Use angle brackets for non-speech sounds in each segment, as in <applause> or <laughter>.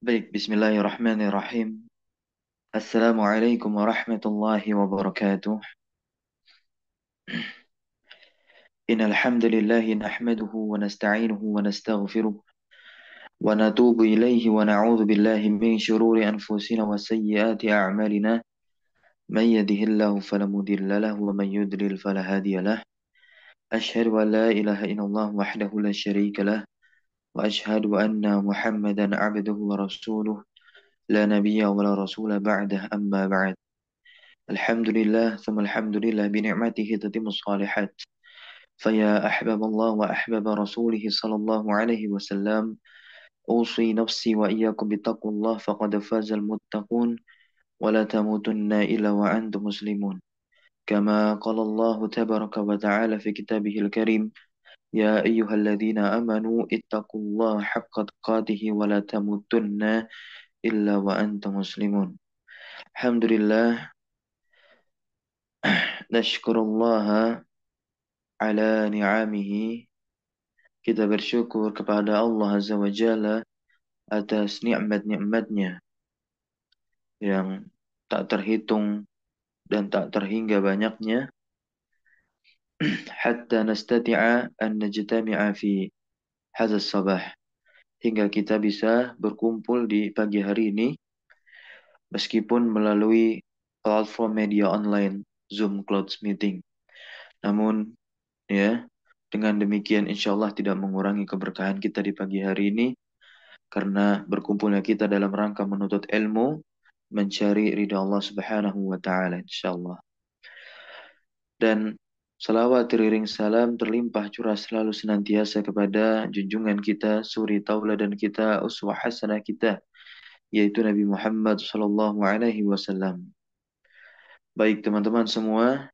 Baik, bismillahirrahmanirrahim. Assalamualaikum warahmatullahi wabarakatuh. إن الحمد لله نحمده ونستعينه ونستغفره ونتوب إليه ونعوذ بالله من شرور أنفسنا وسيئات أعمالنا من يده الله فلا مضل له ومن يضلل فلا هادي له أشهد أن لا إله إلا الله وحده لا شريك له وأشهد أن محمدا عبده ورسوله لا نبي ولا رسول بعده أما بعد الحمد لله ثم الحمد لله بنعمته تتم الصالحات فيا أحباب الله وأحباب رسوله صلى الله عليه وسلم أوصي نفسي وإياكم بتقوى الله فقد فاز المتقون ولا تموتن إلا وأنتم مسلمون كما قال الله تبارك وتعالى في كتابه الكريم يا أيها الذين آمنوا اتقوا الله حق تقاته ولا تموتن إلا وأنتم مسلمون الحمد لله <clears throat> نشكر الله على نعمه kita bersyukur kepada Allah Azza wa Jalla atas nikmat-nikmatnya yang tak terhitung dan tak terhingga banyaknya hatta nastati'a an najtami'a fi hadzal sabah hingga kita bisa berkumpul di pagi hari ini meskipun melalui platform media online Zoom cloud Meeting. Namun ya dengan demikian insyaallah tidak mengurangi keberkahan kita di pagi hari ini karena berkumpulnya kita dalam rangka menuntut ilmu mencari ridha Allah Subhanahu wa taala insyaallah. Dan Salawat teriring salam terlimpah curah selalu senantiasa kepada junjungan kita, suri dan kita, uswah hasanah kita, yaitu Nabi Muhammad Sallallahu Alaihi Wasallam. Baik teman-teman semua,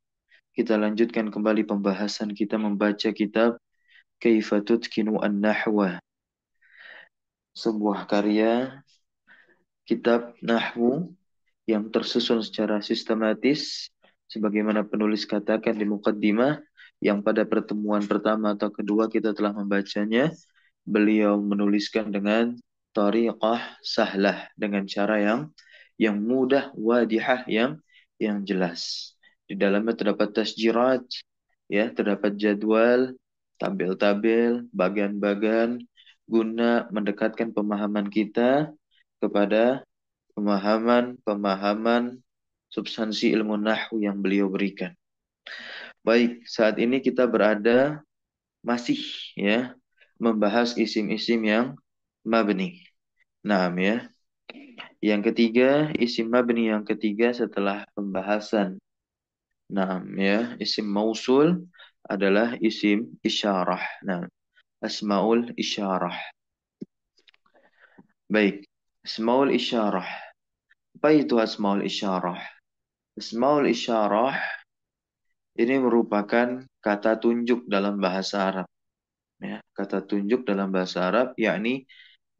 kita lanjutkan kembali pembahasan kita membaca kitab Kaifatut Kinu An-Nahwa. Sebuah karya kitab Nahwu yang tersusun secara sistematis sebagaimana penulis katakan di mukaddimah yang pada pertemuan pertama atau kedua kita telah membacanya, beliau menuliskan dengan tariqah sahlah dengan cara yang yang mudah, wadihah yang yang jelas. Di dalamnya terdapat tasjirat, ya, terdapat jadwal, tabel-tabel, bagan-bagan guna mendekatkan pemahaman kita kepada pemahaman-pemahaman substansi ilmu nahu yang beliau berikan. Baik, saat ini kita berada masih ya membahas isim-isim yang mabni. Naam ya. Yang ketiga, isim mabni yang ketiga setelah pembahasan. Naam ya, isim mausul adalah isim isyarah. Naam. Asmaul isyarah. Baik, asmaul isyarah. Apa itu asmaul isyarah? Ismaul isyarah ini merupakan kata tunjuk dalam bahasa Arab. Ya, kata tunjuk dalam bahasa Arab yakni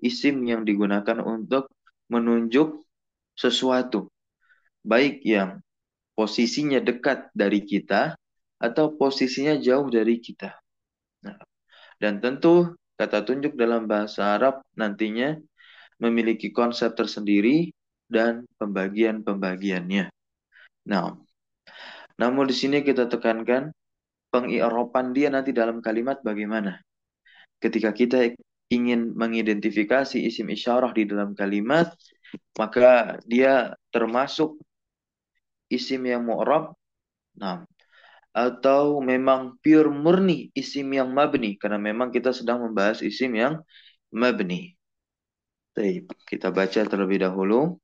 isim yang digunakan untuk menunjuk sesuatu, baik yang posisinya dekat dari kita atau posisinya jauh dari kita. Nah, dan tentu kata tunjuk dalam bahasa Arab nantinya memiliki konsep tersendiri dan pembagian-pembagiannya. Nah, namun di sini kita tekankan pengiropan dia nanti dalam kalimat bagaimana. Ketika kita ingin mengidentifikasi isim isyarah di dalam kalimat, maka dia termasuk isim yang mu'rab. Nah, atau memang pure murni isim yang mabni karena memang kita sedang membahas isim yang mabni. Baik, kita baca terlebih dahulu.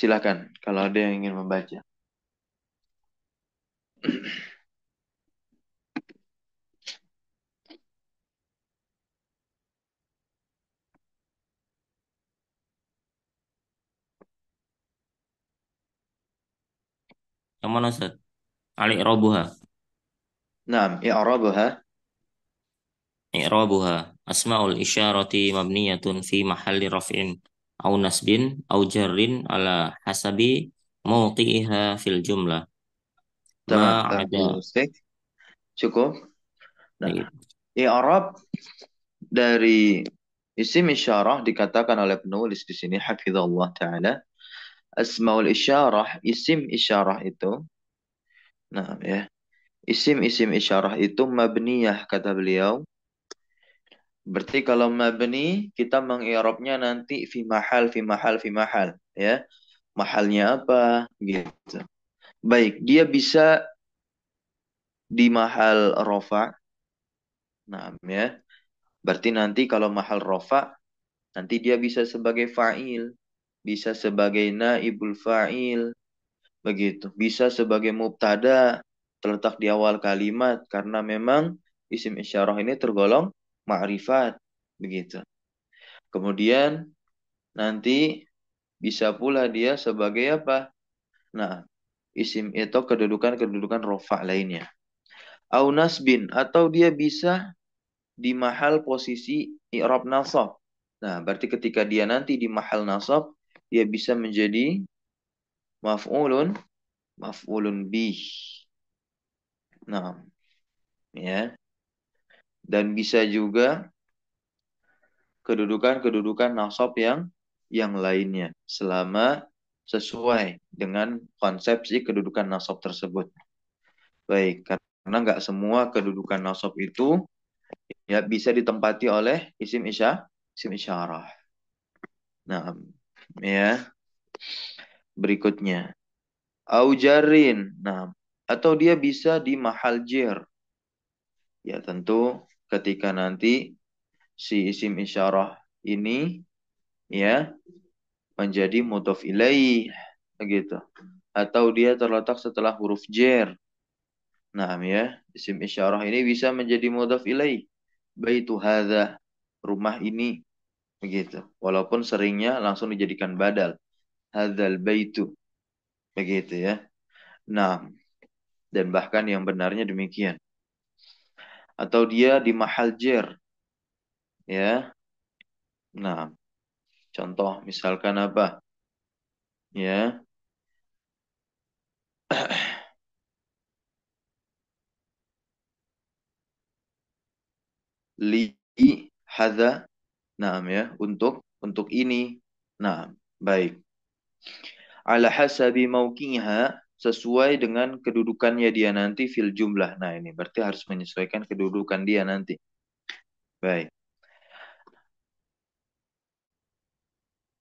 Silakan kalau ada yang ingin membaca. yang mana Ustaz? Alik robuha. Naam, i'rabuha. I'rabuha asmaul isyarati mabniyatun fi mahalli raf'in au nasbin au jarrin ala hasabi mau fil jumlah. Tamam, ada. Cukup. Nah, iya. I'rab dari isim isyarah dikatakan oleh penulis di sini hafizallahu taala asmaul isyarah isim isyarah itu nah ya isim isim isyarah itu mabniyah kata beliau Berarti kalau mabni kita mengiropnya nanti fi mahal fi mahal fi mahal ya. Mahalnya apa gitu. Baik, dia bisa di mahal rofa. Nah, ya. Berarti nanti kalau mahal rofa nanti dia bisa sebagai fa'il, bisa sebagai naibul fa'il, begitu. Bisa sebagai mubtada terletak di awal kalimat karena memang isim isyarah ini tergolong ma'rifat begitu. Kemudian nanti bisa pula dia sebagai apa? Nah, isim itu kedudukan-kedudukan rofa lainnya. Aunas bin atau dia bisa di mahal posisi i'rab nasab. Nah, berarti ketika dia nanti di mahal nasab, dia bisa menjadi maf'ulun maf'ulun bih. Nah, ya dan bisa juga kedudukan-kedudukan nasab yang yang lainnya selama sesuai dengan konsepsi kedudukan nasab tersebut. Baik, karena nggak semua kedudukan nasab itu ya bisa ditempati oleh isim isya, isim isyarah. Nah, ya. Berikutnya. Aujarin. Nah, atau dia bisa di mahal jir. Ya, tentu ketika nanti si isim isyarah ini ya menjadi mudhof ilaih gitu atau dia terletak setelah huruf jer. Nah, ya, isim isyarah ini bisa menjadi mudhof ilaih. Baitu hadza, rumah ini begitu. Walaupun seringnya langsung dijadikan badal. Hadzal baitu. Begitu ya. Nah, dan bahkan yang benarnya demikian atau dia di mahal jer. Ya. Nah, contoh misalkan apa? Ya. <clears throat> li hadza naam ya untuk untuk ini nah, baik ala hasabi mauqiha sesuai dengan kedudukannya dia nanti fil jumlah. Nah, ini berarti harus menyesuaikan kedudukan dia nanti. Baik.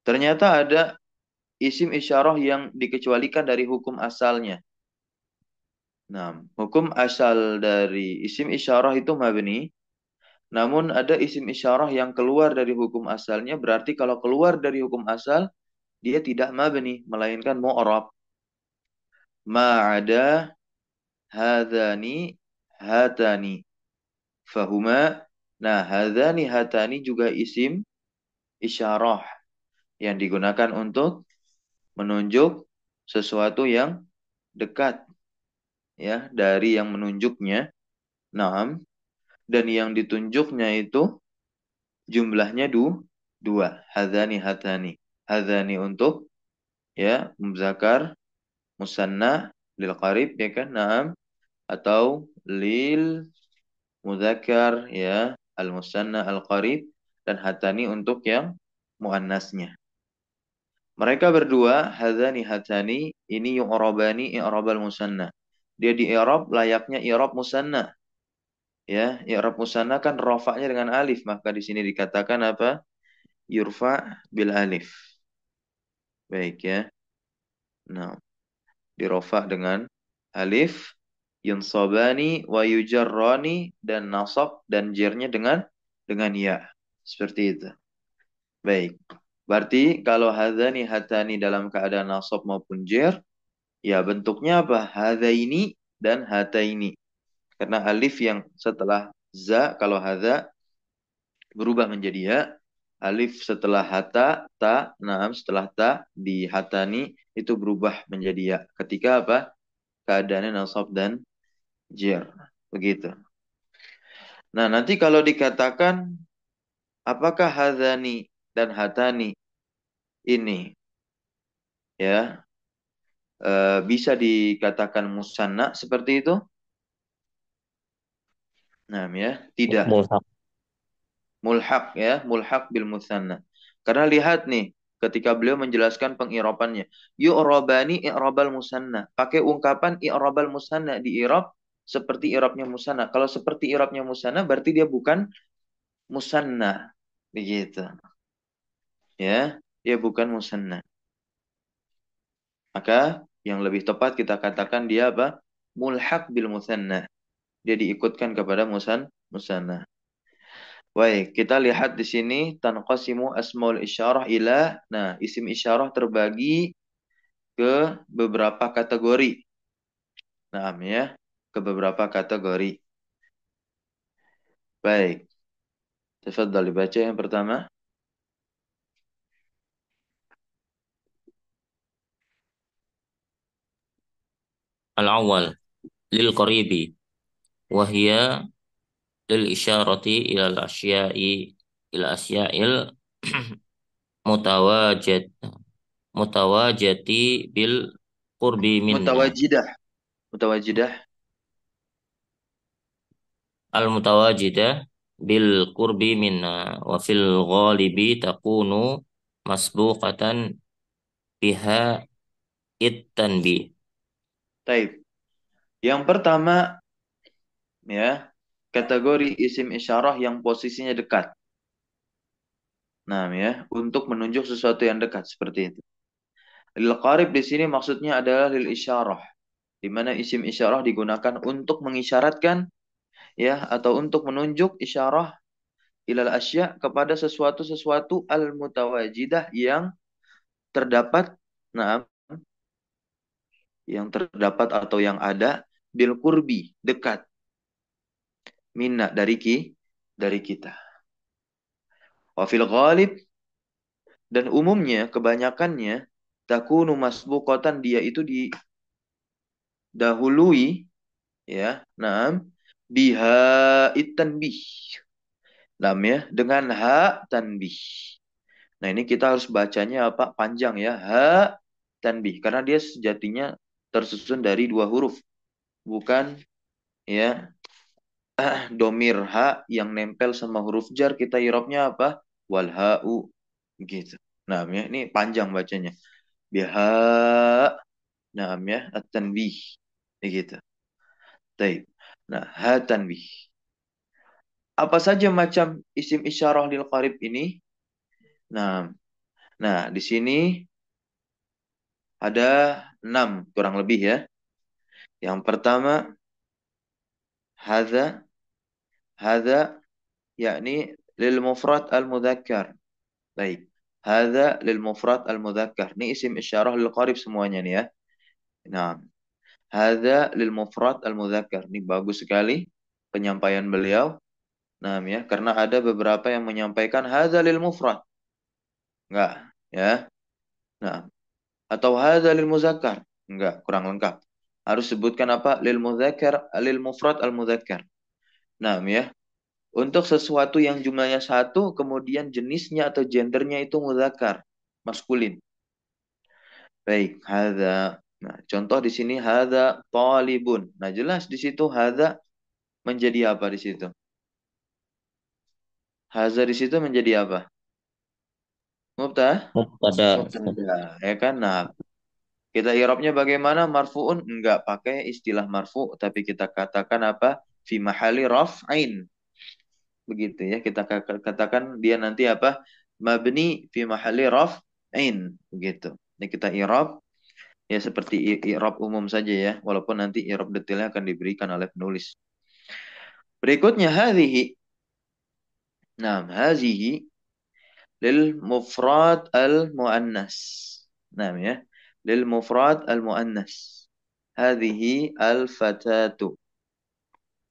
Ternyata ada isim isyarah yang dikecualikan dari hukum asalnya. Nah, hukum asal dari isim isyarah itu mabni. Namun ada isim isyarah yang keluar dari hukum asalnya berarti kalau keluar dari hukum asal dia tidak mabni melainkan mu'rab ma'ada hadani hatani fahuma nah hadani hatani juga isim isyarah yang digunakan untuk menunjuk sesuatu yang dekat ya dari yang menunjuknya naam dan yang ditunjuknya itu jumlahnya du, dua hadani hatani hadani untuk ya muzakar musanna lil qarib ya kan na'am atau lil mudzakkar ya al musanna al qarib dan hatani untuk yang muannasnya mereka berdua hadani hatani ini yang yu'rabani al musanna dia di i'rab layaknya i'rab musanna ya i'rab musanna kan rafanya dengan alif maka di sini dikatakan apa yurfa bil alif baik ya nah dirofah dengan alif, yunsobani, wa yujarrani, dan nasab, dan jirnya dengan dengan ya. Seperti itu. Baik. Berarti kalau hadani hatani dalam keadaan nasab maupun jir ya bentuknya apa? hada ini dan hata ini. Karena alif yang setelah za kalau hada berubah menjadi ya, alif setelah hata, ta, naam setelah ta di hatani itu berubah menjadi ya. Ketika apa? Keadaannya nasab dan jir. Begitu. Nah, nanti kalau dikatakan apakah hadani dan hatani ini ya e, bisa dikatakan musanna seperti itu? Nah, ya, tidak. Musanna Mulhak ya, Mulhak bil musanna. Karena lihat nih ketika beliau menjelaskan pengiropannya. Yu'rabani i'rabal musanna. Pakai ungkapan i'rabal musanna di i'rab seperti i'rabnya musanna. Kalau seperti i'rabnya musanna berarti dia bukan musanna. Begitu. Ya, dia bukan musanna. Maka yang lebih tepat kita katakan dia apa? Mulhak bil musanna. Dia diikutkan kepada musan musanna. Baik, kita lihat di sini tanqasimu asmaul isyarah ila. Nah, isim isyarah terbagi ke beberapa kategori. Nah, ya, ke beberapa kategori. Baik. Tafadhal dibaca yang pertama. Al-awwal lil qaribi wa hiya lil isyarati ila asya'i ila asya'il <clears throat> mutawajid mutawajati bil qurbi minna mutawajidah mutawajidah al mutawajidah bil qurbi minna wa fil ghalibi takunu masbuqatan biha ittanbi. Taib. Yang pertama ya kategori isim isyarah yang posisinya dekat. Nah, ya, untuk menunjuk sesuatu yang dekat seperti itu. Lil qarib di sini maksudnya adalah lil isyarah, di mana isim isyarah digunakan untuk mengisyaratkan ya atau untuk menunjuk isyarah ilal asya kepada sesuatu-sesuatu al mutawajidah yang terdapat nah yang terdapat atau yang ada bil kurbi dekat minna dari ki dari kita. fil ghalib dan umumnya kebanyakannya takunu masbuqatan dia itu di dahului ya nam biha itanbih nam ya dengan ha tanbih nah ini kita harus bacanya apa panjang ya ha tanbih karena dia sejatinya tersusun dari dua huruf bukan ya Ah, domir ha yang nempel sama huruf jar kita irobnya apa? Wal ha'u gitu. Nah, ya, ini panjang bacanya. Biha nah ya at gitu. Taib. Nah, ha tanbih. Apa saja macam isim isyarah lil qarib ini? Nah, nah di sini ada enam kurang lebih ya. Yang pertama hadza Hada yakni lil mufrad al mudzakkar. Baik. Hada lil mufrad al mudzakkar. Ini isim isyarah lil qarib semuanya nih ya. Nah. Hada lil mufrad al mudzakkar. Ini bagus sekali penyampaian beliau. Nah, ya, karena ada beberapa yang menyampaikan hadza lil mufrad. Enggak, ya. Nah, atau hadza lil muzakkar. Enggak, kurang lengkap. Harus sebutkan apa? Lil muzakkar, lil mufrad al muzakkar. Nah, ya. Untuk sesuatu yang jumlahnya satu, kemudian jenisnya atau gendernya itu mudakar, maskulin. Baik, hadza. Nah, contoh di sini hadza talibun. Nah, jelas di situ hadza menjadi apa di situ? Hadza di situ menjadi apa? Mubta? Mubtada. Ya kan? Nah, kita irobnya bagaimana? Marfu'un? Enggak pakai istilah marfu, tapi kita katakan apa? fi mahali raf'in. Begitu ya, kita katakan dia nanti apa? Mabni fi mahali raf'in. Begitu. Ini kita i'rab ya seperti i'rab umum saja ya, walaupun nanti i'rab detailnya akan diberikan oleh penulis. Berikutnya hadhihi. Nah, hadhihi lil mufrad al muannas. Nah ya. Lil mufrad al muannas. Hadhihi al fatatu.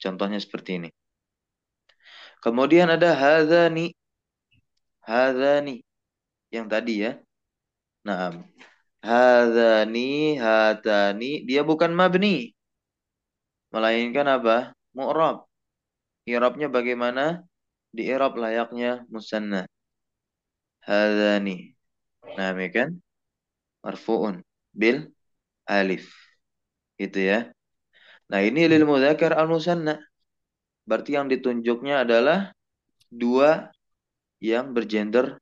Contohnya seperti ini. Kemudian ada hazani, hazani Yang tadi ya. Nah, hazani, hatani. Dia bukan mabni. Melainkan apa? Mu'rab. Irabnya bagaimana? Di Irab layaknya musanna. Hazani. Nah, ya kan? Marfu'un. Bil alif. Gitu ya. Nah, ini lil mudzakkar al musanna. Berarti yang ditunjuknya adalah dua yang bergender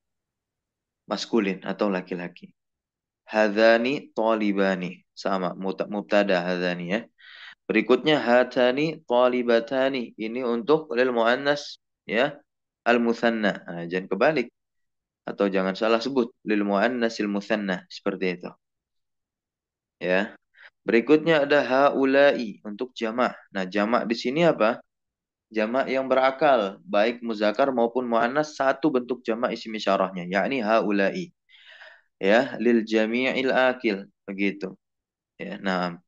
maskulin atau laki-laki. Hadani talibani. Sama, mubtada hadani ya. Berikutnya hatani talibatani. Ini untuk lil muannas ya. Al musanna. Nah, jangan kebalik atau jangan salah sebut lil il musanna seperti itu. Ya. Berikutnya ada haulai untuk jamak. Nah, jamak di sini apa? Jamak yang berakal, baik muzakar maupun muannas satu bentuk jamak isim isyarahnya, yakni haulai. Ya, lil jami'il akil, begitu. Ya, nah,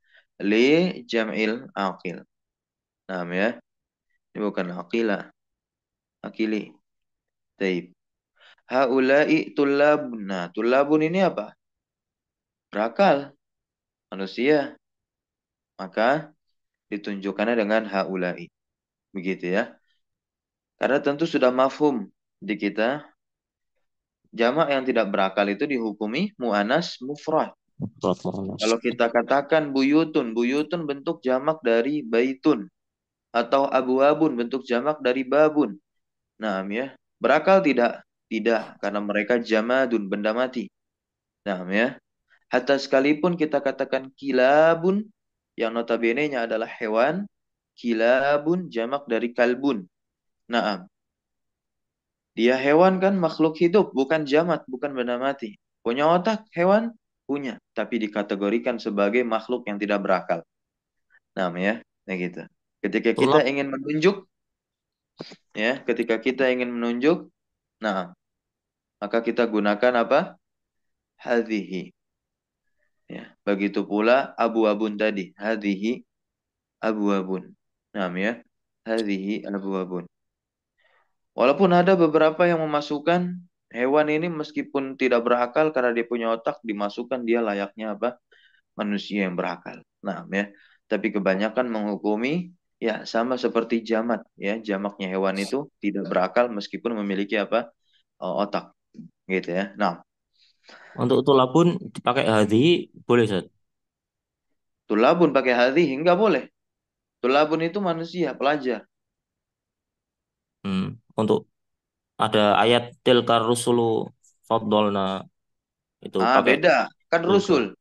li jam'il akil. Nah, ya. Ini bukan akila. Akili. Taib. Haulai tulabun. Nah, tulabun ini apa? Berakal manusia, maka ditunjukkannya dengan haulai. Begitu ya. Karena tentu sudah mafhum di kita jamak yang tidak berakal itu dihukumi mu'anas mufrad. Kalau kita katakan buyutun, buyutun bentuk jamak dari baitun atau abu-abun bentuk jamak dari babun. Nah, ya. Berakal tidak? Tidak, karena mereka jamadun benda mati. Nah, ya. Hatta sekalipun kita katakan kilabun, yang notabene-nya adalah hewan, kilabun jamak dari kalbun. nah Dia hewan kan makhluk hidup, bukan jamat, bukan benda mati. Punya otak, hewan? Punya. Tapi dikategorikan sebagai makhluk yang tidak berakal. Nah, ya. Nah, gitu. Ketika kita Tulang. ingin menunjuk, ya, ketika kita ingin menunjuk, nah, maka kita gunakan apa? Hadihi. Ya, begitu pula abu-abun tadi. Hadihi abu-abun. Nah, ya. Hadhihi abu-abun. Walaupun ada beberapa yang memasukkan hewan ini meskipun tidak berakal karena dia punya otak dimasukkan dia layaknya apa? manusia yang berakal. Nah, ya. Tapi kebanyakan menghukumi ya sama seperti jamat ya. Jamaknya hewan itu tidak berakal meskipun memiliki apa? otak. Gitu ya. Nah, untuk tula pun dipakai hadhi boleh Ustaz. Tula pakai hadhi enggak boleh. Tula pun itu manusia, pelajar. Hmm. Untuk ada ayat tilkar rusulu itu ah, pakai beda kan rusul.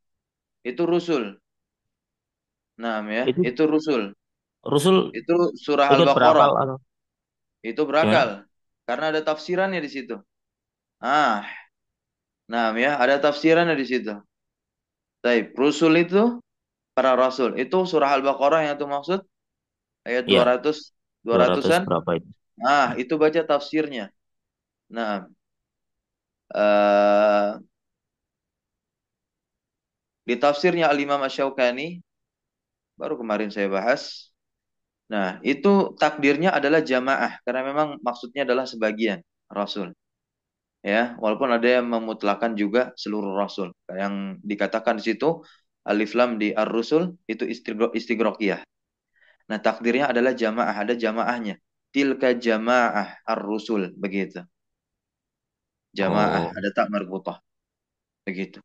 Itu rusul. Nah, ya. Itu, itu rusul. Rusul itu surah Al-Baqarah. Atau... Itu berakal. Ya. Karena ada tafsirannya di situ. Ah, Nah, ya, ada tafsirannya di situ. Tapi, rusul itu para rasul. Itu surah Al-Baqarah yang itu maksud ayat ya. 200 200-an. 200 berapa itu? Nah, itu baca tafsirnya. Nah, uh, di tafsirnya Al-Imam Asyaukani, baru kemarin saya bahas. Nah, itu takdirnya adalah jamaah, karena memang maksudnya adalah sebagian Rasul ya walaupun ada yang memutlakan juga seluruh rasul yang dikatakan di situ alif lam di ar rusul itu istigro istigrokiyah nah takdirnya adalah jamaah ada jamaahnya tilka jamaah ar rusul begitu jamaah oh. ada tak marbutah begitu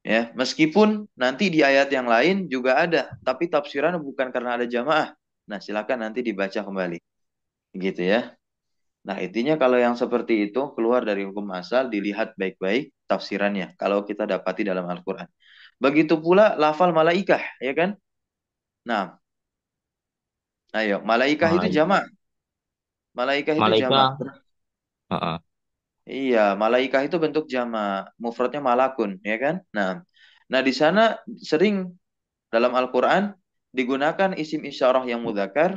ya meskipun nanti di ayat yang lain juga ada tapi tafsiran bukan karena ada jamaah nah silakan nanti dibaca kembali gitu ya Nah, intinya kalau yang seperti itu keluar dari hukum asal dilihat baik-baik tafsirannya kalau kita dapati dalam Al-Qur'an. Begitu pula lafal malaikah, ya kan? Nah. Ayo, malaikah itu jamak. Malaikah itu jamak. Uh -uh. Iya, malaikah itu bentuk jamak, mufradnya malakun, ya kan? Nah. Nah, di sana sering dalam Al-Qur'an digunakan isim isyarah yang mudzakkar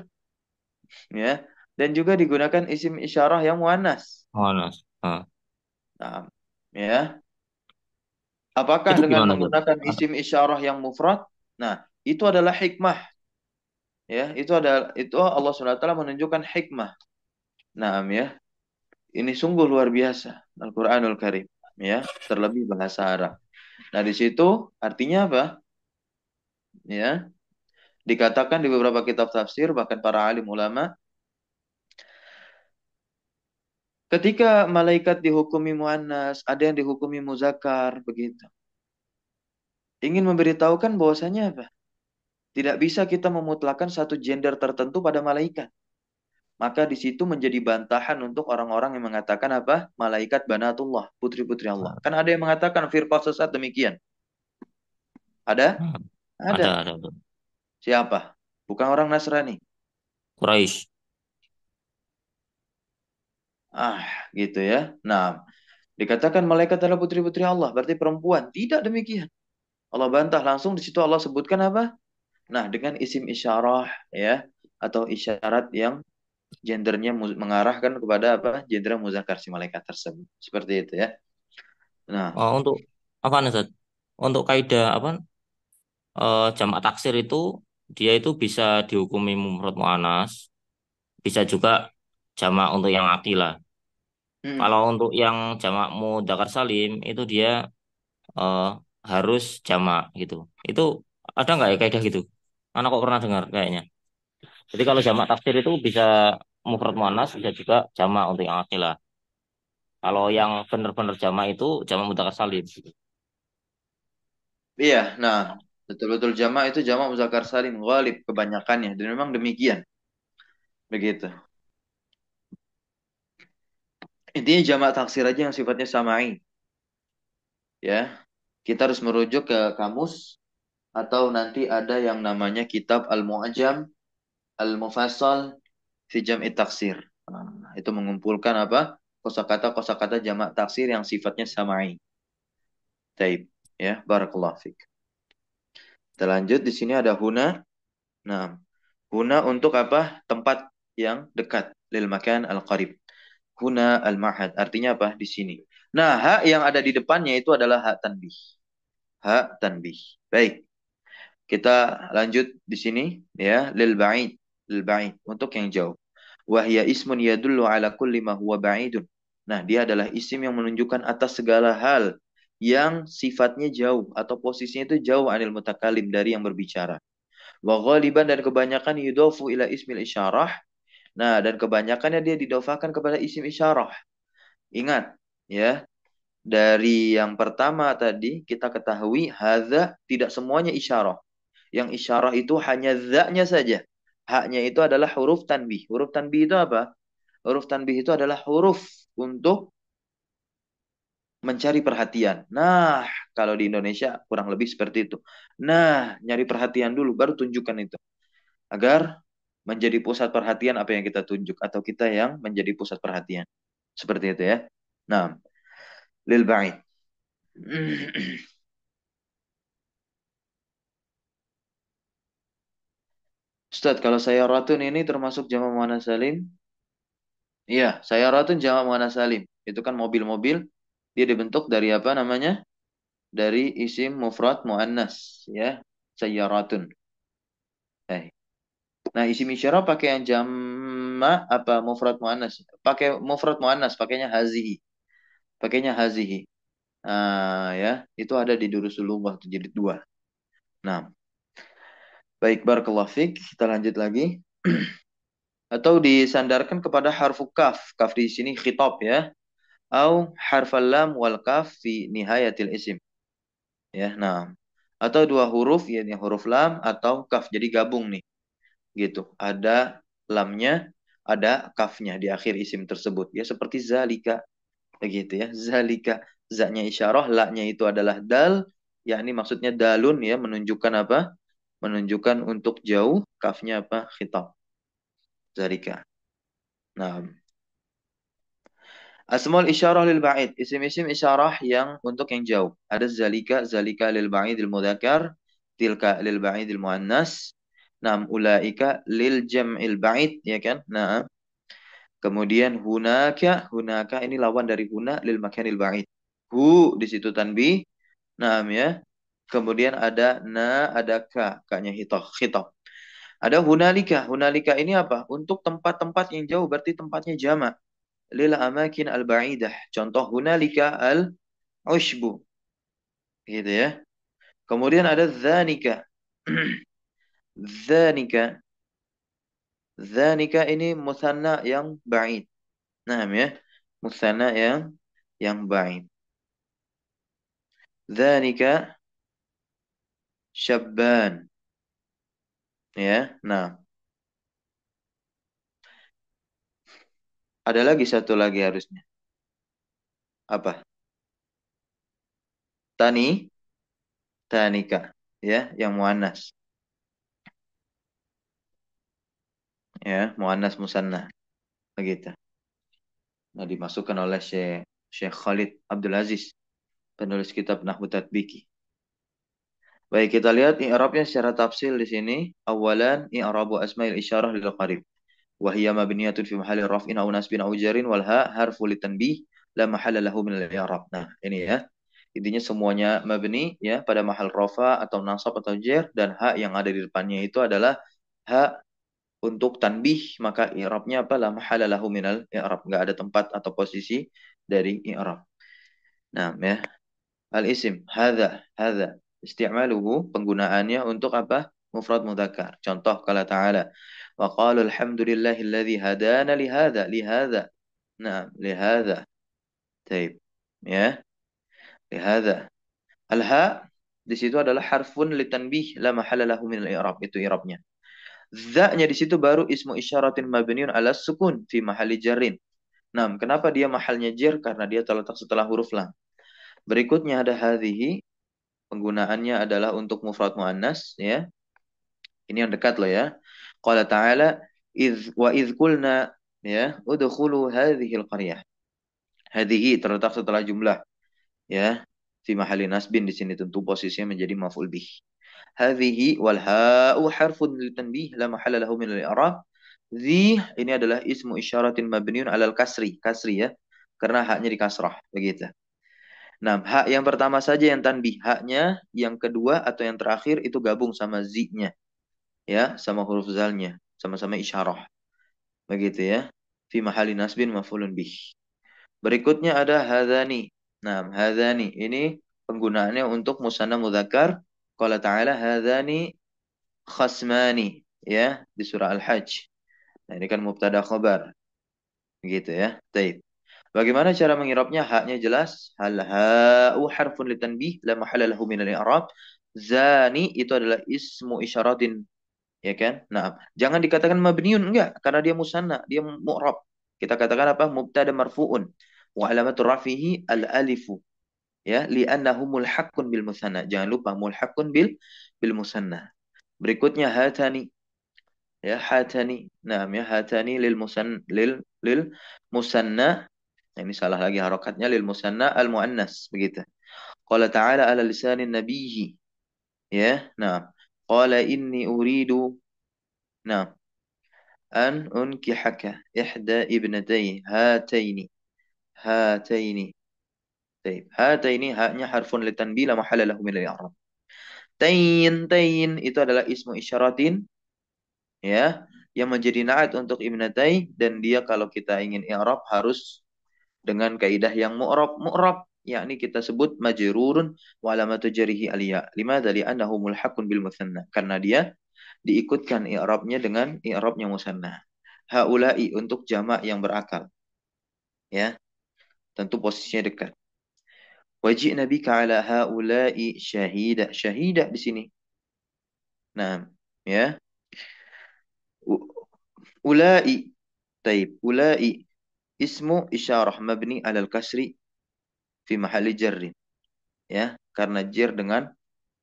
ya dan juga digunakan isim isyarah yang muannas. Muannas. nah, ya. Apakah itu dengan menggunakan itu? isim isyarah yang mufrad? Nah, itu adalah hikmah. Ya, itu adalah itu Allah Subhanahu wa menunjukkan hikmah. Nah, ya. Ini sungguh luar biasa Al-Qur'anul Karim, ya, terlebih bahasa Arab. Nah, di situ artinya apa? Ya. Dikatakan di beberapa kitab tafsir bahkan para alim ulama Ketika malaikat dihukumi muannas, ada yang dihukumi muzakar, begitu. Ingin memberitahukan bahwasanya apa? Tidak bisa kita memutlakan satu gender tertentu pada malaikat. Maka di situ menjadi bantahan untuk orang-orang yang mengatakan apa? Malaikat banatullah, putri-putri Allah. Kan ada yang mengatakan firqah sesat demikian. Ada? Hmm. Ada. ada, ada. Siapa? Bukan orang Nasrani. Quraisy. Ah, gitu ya. Nah, dikatakan malaikat adalah putri-putri Allah, berarti perempuan. Tidak demikian. Allah bantah langsung di situ Allah sebutkan apa? Nah, dengan isim isyarah ya atau isyarat yang gendernya mengarahkan kepada apa? Gender muzakkar si malaikat tersebut. Seperti itu ya. Nah, oh, untuk apa nih, Zat? Untuk kaidah apa? E, jamak taksir itu dia itu bisa dihukumi mu'mrot mu'anas bisa juga jamak untuk yang akilah. Hmm. Kalau untuk yang jamak mudzakkar salim itu dia uh, harus jamak gitu. Itu ada nggak ya kaidah gitu? Anak kok pernah dengar kayaknya. Jadi kalau jamak tafsir itu bisa mufrad muannas bisa juga jamak untuk yang akilah. Kalau yang benar-benar jamak itu jamak mudzakkar salim. Iya, nah betul-betul jamak itu jamak Dakar salim ghalib kebanyakannya dan memang demikian. Begitu. Intinya jamak taksir aja yang sifatnya samai. Ya, kita harus merujuk ke kamus atau nanti ada yang namanya kitab Al-Mu'ajam, Al-Mufassal, fi jam'i taksir. Nah, itu mengumpulkan apa? kosakata-kosakata jamak taksir yang sifatnya samai. Taib, ya, barakallah fik. Kita lanjut di sini ada huna. Nah, huna untuk apa? Tempat yang dekat lil makan al qarib. Huna al-ma'had. Artinya apa? Di sini. Nah, hak yang ada di depannya itu adalah hak tanbih. Hak tanbih. Baik. Kita lanjut di sini ya, lil ba'id, lil ba'id untuk yang jauh. Wahya ismun yadullu ala kulli ma huwa ba'idun. Nah, dia adalah isim yang menunjukkan atas segala hal yang sifatnya jauh atau posisinya itu jauh anil mutakalim dari yang berbicara. Wa ghaliban dan kebanyakan yudofu ila ismil isyarah Nah, dan kebanyakannya dia didofakan kepada isim isyarah. Ingat, ya. Dari yang pertama tadi kita ketahui hadza tidak semuanya isyarah. Yang isyarah itu hanya za saja. Haknya itu adalah huruf tanbih. Huruf tanbih itu apa? Huruf tanbih itu adalah huruf untuk mencari perhatian. Nah, kalau di Indonesia kurang lebih seperti itu. Nah, nyari perhatian dulu baru tunjukkan itu. Agar menjadi pusat perhatian apa yang kita tunjuk atau kita yang menjadi pusat perhatian. Seperti itu ya. Nah, lil ba'id. <clears throat> Ustaz, kalau saya ratun ini termasuk jamaah mana salim? Iya, saya ratun jamaah mana salim. Itu kan mobil-mobil, dia dibentuk dari apa namanya? Dari isim mufrad muannas, ya. Sayyaratun. Eh, Nah, isi isyarah pakai yang jamak apa mufrad muannas? Pakai mufrad muannas, pakainya hazihi. Pakainya hazihi. ah ya, itu ada di Durusul waktu jilid dua Nah. Baik, barakallahu fik. Kita lanjut lagi. <clears throat> Atau disandarkan kepada harfu kaf. Kaf di sini khitab ya. Au harfal lam wal kaf fi nihayatil isim. Ya, nah. Atau dua huruf yaitu huruf lam atau kaf. Jadi gabung nih gitu. Ada lamnya, ada kafnya di akhir isim tersebut. Ya seperti zalika begitu ya. Zalika zaknya isyarah, laknya itu adalah dal, yakni maksudnya dalun ya menunjukkan apa? Menunjukkan untuk jauh, kafnya apa? Khitab. Zalika. Nah, asmal isyarah lil ba'id. Isim-isim isyarah yang untuk yang jauh. Ada zalika, zalika lil ba'id lil mudhakar, tilka lil ba'id lil muannas, Naam ulaika lil jam'il ba'id ya kan? Nah. Kemudian hunaka, hunaka ini lawan dari huna lil makanil ba'id. Hu di situ tanbi Naam ya. Kemudian ada na, ada ka, ka hitok hitah, Ada hunalika, hunalika ini apa? Untuk tempat-tempat yang jauh berarti tempatnya jama Lil amakin al-ba'idah. Contoh hunalika al-ushbu. Gitu ya. Kemudian ada zanika. <clears throat> Zanika, Zanika ini musanna yang ba'id. Nah ya. Musanna yang yang ba'id. Zanika, syabban. Ya, nah. Ada lagi satu lagi harusnya. Apa? Tani, tanika, ya, yang muanas. ya muannas musanna begitu. Nah dimasukkan oleh Syekh Syekh Khalid Abdul Aziz penulis kitab Nahwu Tadbiki. Baik kita lihat i'rabnya secara tafsil di sini. Awalan i'rabu asmail isyarah lil qarib. Wa hiya mabniyatun fi mahalli raf'in aw nasbin aw jarin wal ha harfu litanbih la mahalla lahu min al i'rab. Nah, ini ya. Intinya semuanya mabni ya pada mahal rofa atau nasab atau jar dan ha yang ada di depannya itu adalah ha untuk tanbih maka i'rabnya apa la mahala minal i'rab enggak ada tempat atau posisi dari i'rab. Nah, ya. Al isim hadza hadza isti'maluhu penggunaannya untuk apa? mufrad mudzakkar. Contoh kala ta'ala wa qala alhamdulillahilladzi hadana li hadza li hadza. Nah, li hadza. Taib. Ya. Li hadza. Al ha di situ adalah harfun litanbih la mahalla minal i'rab itu i'rabnya. Zaknya di situ baru ismu isyaratin mabniun ala sukun fi mahali jarin. Nah, kenapa dia mahalnya jir? Karena dia terletak setelah huruf lam. Berikutnya ada hadhihi. Penggunaannya adalah untuk mufrad muannas ya. Ini yang dekat loh ya. Qala ta'ala iz wa iz kulna ya udhulu hadhihi al-qaryah. Hadhihi terletak setelah jumlah ya. Fi mahali nasbin di sini tentu posisinya menjadi maf'ul bih. Hadhihi wal ha'u harfun litanbih la mahalla lahu min al-i'rab. Dhi ini adalah ismu isyaratin mabniun alal kasri, kasri ya. Karena haknya di kasrah, begitu. Nah, hak yang pertama saja yang tanbih, haknya yang kedua atau yang terakhir itu gabung sama zi-nya. Ya, sama huruf zalnya, sama-sama isyarah. Begitu ya. Fi mahali nasbin maf'ulun bih. Berikutnya ada hadani. Nah, hadani ini penggunaannya untuk musanna mudzakkar kalau ta'ala hadzani khasmani ya di surah Al-Hajj. Nah, ini kan mubtada khobar. gitu ya. Taib. Bagaimana cara mengirapnya? Haknya jelas. Hal ha'u harfun litanbih la mahalla lahu min al-i'rab. Zani itu adalah ismu isyaratin. Ya kan? Nah, jangan dikatakan mabniun enggak karena dia musanna, dia mu'rab. Kita katakan apa? Mubtada marfu'un. Wa alamatu rafihi al-alifu ya li'annahu mulhaqun bil musanna jangan lupa mulhaqun bil bil musanna berikutnya hatani ya hatani nah ya hatani lil musan lil lil musanna nah, ini salah lagi harokatnya lil musanna al muannas begitu qala ta'ala ala lisanin nabiyhi ya nah qala inni uridu nah an unkihaka ihda ibnatay hataini hataini Taib. Hata ini haknya harfun litan bila mahalalahu minal irab Tain tain itu adalah ismu isyaratin ya yang menjadi naat untuk imnatai. dan dia kalau kita ingin i'rab harus dengan kaidah yang mu'rab mu'rab yakni kita sebut majrurun wa alamatu jarihi aliyah lima dari annahu mulhaqun bil musanna karena dia diikutkan i'rabnya dengan i'rabnya musanna haula'i untuk jamak yang berakal ya tentu posisinya dekat Wajib Nabi ala haulai syahida. Syahida di sini. Nah, ya. Ulai. Taib. Ulai. Ismu isyarah mabni alal kasri fi mahali jarrin. Ya, karena jir dengan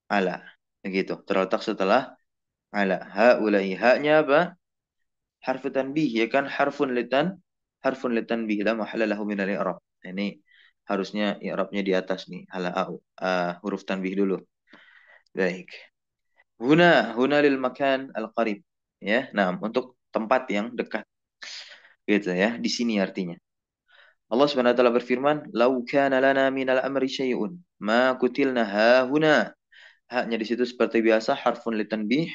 ala. Begitu. Terletak setelah ala. Haulai. Haknya apa? harfutan tanbih. Ya kan? Harfun litan. Harfun litan bih. La mahalalahu minal i'rab. Nah, ini harusnya i'rabnya di atas nih ala uh, ah, ah, huruf tanbih dulu. Baik. Huna huna lil makan al qarib ya. Nah, untuk tempat yang dekat. Gitu ya, di sini artinya. Allah Subhanahu wa taala berfirman, "Lau kana lana minal amri syai'un, ma kutilna huna Haknya di situ seperti biasa harfun tanbih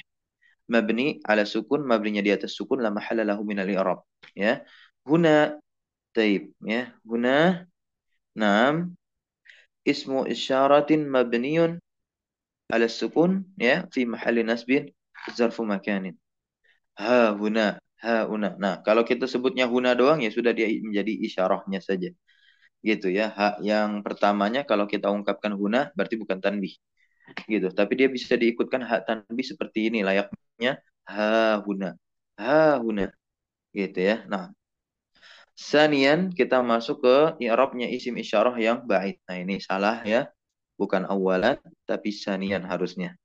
mabni ala sukun, mabninya di atas sukun la mahalla lahu minal i'rab, ya. Huna taib, ya. Huna Naam. Ismu isyaratin mabniun ala sukun ya fi mahalli nasbin zarfu makanin. Ha huna ha una. Nah, kalau kita sebutnya huna doang ya sudah dia menjadi isyarahnya saja. Gitu ya. Ha yang pertamanya kalau kita ungkapkan huna berarti bukan tanbih. Gitu. Tapi dia bisa diikutkan hak tanbih seperti ini layaknya ha huna. Ha huna. Gitu ya. Nah, Sanian kita masuk ke i'rabnya isim isyarah yang ba'id. Nah ini salah ya. Bukan awalan tapi sanian harusnya.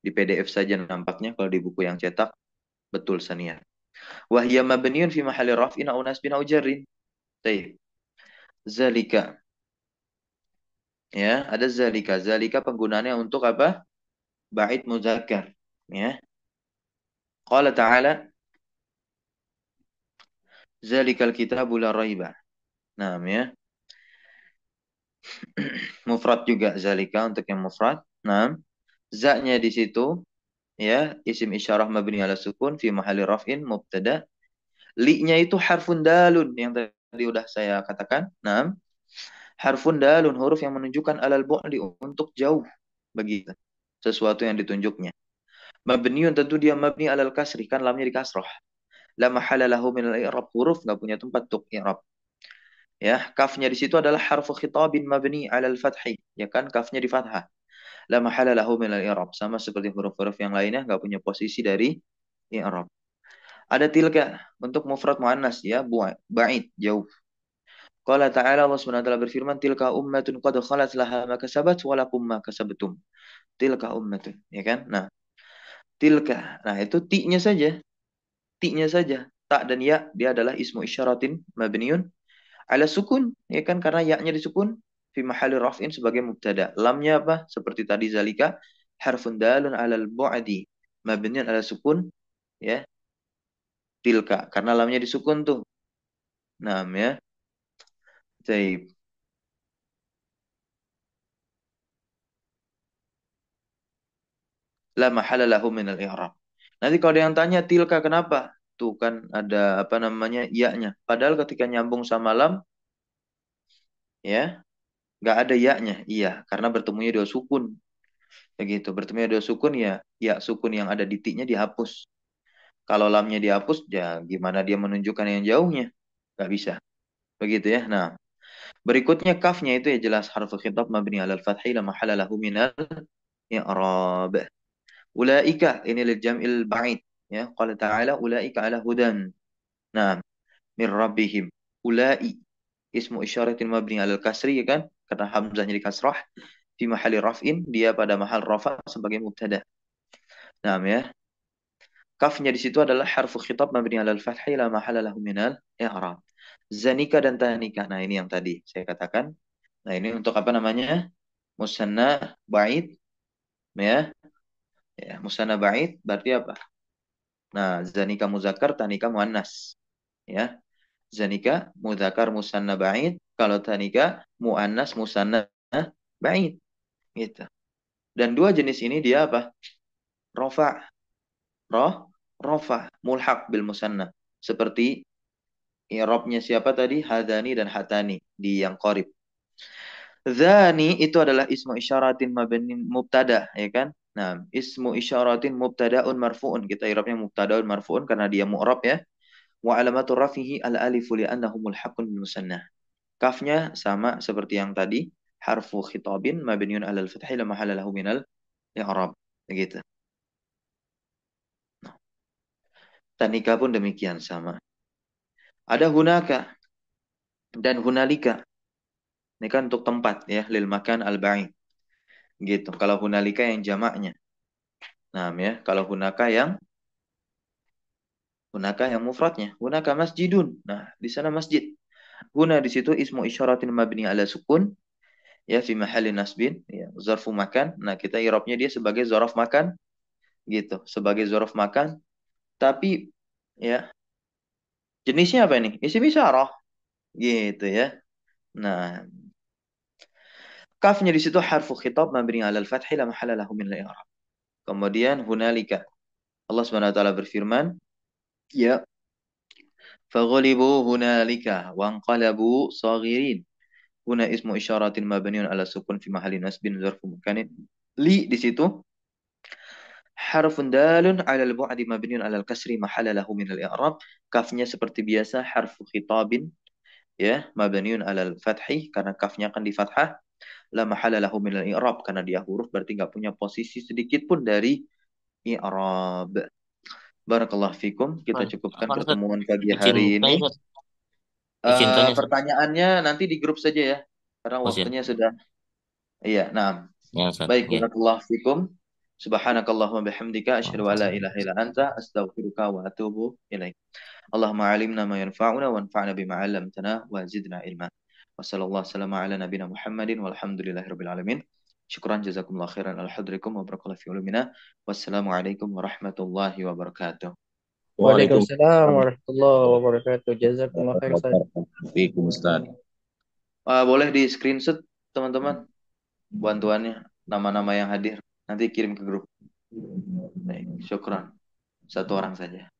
Di PDF saja nampaknya kalau di buku yang cetak betul sanian. Wahya mabniun fi mahalli raf'in au nasbin au jarrin. Zalika. Ya, ada zalika. Zalika penggunaannya untuk apa? Ba'id muzakkar, ya. Qala ta'ala Zalikal kita la raiba. Nah, ya. <clears throat> mufrad juga zalika untuk yang mufrad. Nah, zaknya di situ ya isim isyarah mabni ala sukun fi mahali rafin mubtada. Li-nya itu harfun dalun yang tadi udah saya katakan. Nah, harfun dalun huruf yang menunjukkan alal bu'di untuk jauh bagi sesuatu yang ditunjuknya. Mabniun tentu dia mabni alal kasri kan lamnya di kasroh la mahalalahu al i'rab huruf enggak punya tempat untuk i'rab ya kafnya di situ adalah harfu khitabin mabni al fathi ya kan kafnya di fathah la mahala lahu al i'rab sama seperti huruf-huruf yang lainnya enggak punya posisi dari i'rab ada tilka untuk mufrad muannas ya ba'id jauh Qala ta'ala Allah Subhanahu wa taala berfirman tilka ummatun qad khalat laha ma kasabat wa lakum ma kasabtum tilka ummatun ya kan nah tilka nah itu ti-nya saja tiknya saja. Tak dan ya, dia adalah ismu isyaratin mabniun ala sukun, ya kan karena ya-nya disukun fi mahali raf'in sebagai mubtada. Lamnya apa? Seperti tadi zalika harfun dalun alal bu'adi mabniun ala sukun ya. Tilka karena lamnya disukun tuh. nam ya. Taib. La mahala lahu min al ihram Nanti kalau ada yang tanya tilka kenapa? Tuh kan ada apa namanya yaknya. Padahal ketika nyambung sama lam ya nggak ada yaknya. Iya, karena bertemunya dua sukun. Begitu, bertemunya dua sukun ya ya sukun yang ada di dihapus. Kalau lamnya dihapus ya gimana dia menunjukkan yang jauhnya? Nggak bisa. Begitu ya. Nah, Berikutnya kafnya itu ya jelas harfu khitab mabni alal fathi la mahalalahu minal i'rab. Ulaika ini lil jam'il ba'id ya. Qala ta'ala ulaika ala hudan. Nah, mir rabbihim. Ulai ismu isyaratin mabni al kasri ya kan? Karena hamzahnya di kasrah di mahali raf'in dia pada mahal rafa sebagai mubtada. Nah, ya. Kafnya di situ adalah harfu khitab mabni al fathhi la mahala lahu ya i'rab. Zanika dan tanika. Nah, ini yang tadi saya katakan. Nah, ini untuk apa namanya? Musanna ba'id ya Ya, musana ba'id berarti apa? Nah, zanika muzakkar, tanika muannas. Ya. Zanika muzakkar musanna ba'id, kalau tanika muannas musanna ba'id. Gitu. Dan dua jenis ini dia apa? Rofa. Roh, rofa, mulhaq bil musanna. Seperti irobnya ya, siapa tadi? Hadani dan hatani di yang korib. Zani itu adalah ismu isyaratin mabni mubtada, ya kan? Nah, ismu isyaratin mubtada'un marfu'un. Kita irapnya mubtada'un marfu'un karena dia mu'rab ya. Wa alamatu rafihi al-alifu li'annahu mulhaqun musannah. Kafnya sama seperti yang tadi, harfu khitabin mabiniun 'alal fathi la mahalla lahu minal i'rab. Begitu. Nah. Tanika pun demikian sama. Ada hunaka dan hunalika. Ini kan untuk tempat ya, lil makan al-ba'id gitu kalau hunalika yang jamaknya nah ya kalau hunaka yang hunaka yang mufradnya hunaka masjidun nah di sana masjid huna di situ ismu isyaratin mabni ala sukun ya fi mahalli nasbin ya zarfu makan nah kita irobnya dia sebagai zarf makan gitu sebagai zarf makan tapi ya jenisnya apa ini isim isyarah gitu ya nah Kafnya di situ harfu khitab mabni alal fathi la mahalla lahu min al-i'rab. Ya Kemudian hunalika. Allah Subhanahu wa taala berfirman, ya Faghlibu hunalika wa anqalabu saghirin. Huna ismu isyaratin mabniun ala sukun fi mahalli nasbin zarfu makanin. Li di situ harfun dalun ala al-bu'di mabniun ala al-kasri mahalla lahu min al-i'rab. Ya kafnya seperti biasa harfu khitabin ya mabniun alal al-fathi karena kafnya kan di fathah La lahu minal i'rab karena dia huruf berarti nggak punya posisi sedikit pun dari i'rab. Barakallahu fikum. Kita cukupkan Apa, pertemuan pagi hari ini. Uh, pertanyaannya nanti di grup saja ya. Karena waktunya sudah Iya, nah. Ya, Baik, ya. barakallahu fikum. Subhanakallahumma bihamdika asyhadu an la ilaha illa anta astaghfiruka wa atubu ilaik. Allahumma alimna ma yanfa'una wanfa'na bima 'allamtana wa zidna ilma. Wassalamualaikum warahmatullahi wabarakatuh. Waalaikumsalam warahmatullahi wabarakatuh. Jazakumullah khairan. Assalamualaikum Ustaz. Uh, boleh di screenshot teman-teman bantuannya nama-nama yang hadir. Nanti kirim ke grup. Baik, syukran. Satu orang saja.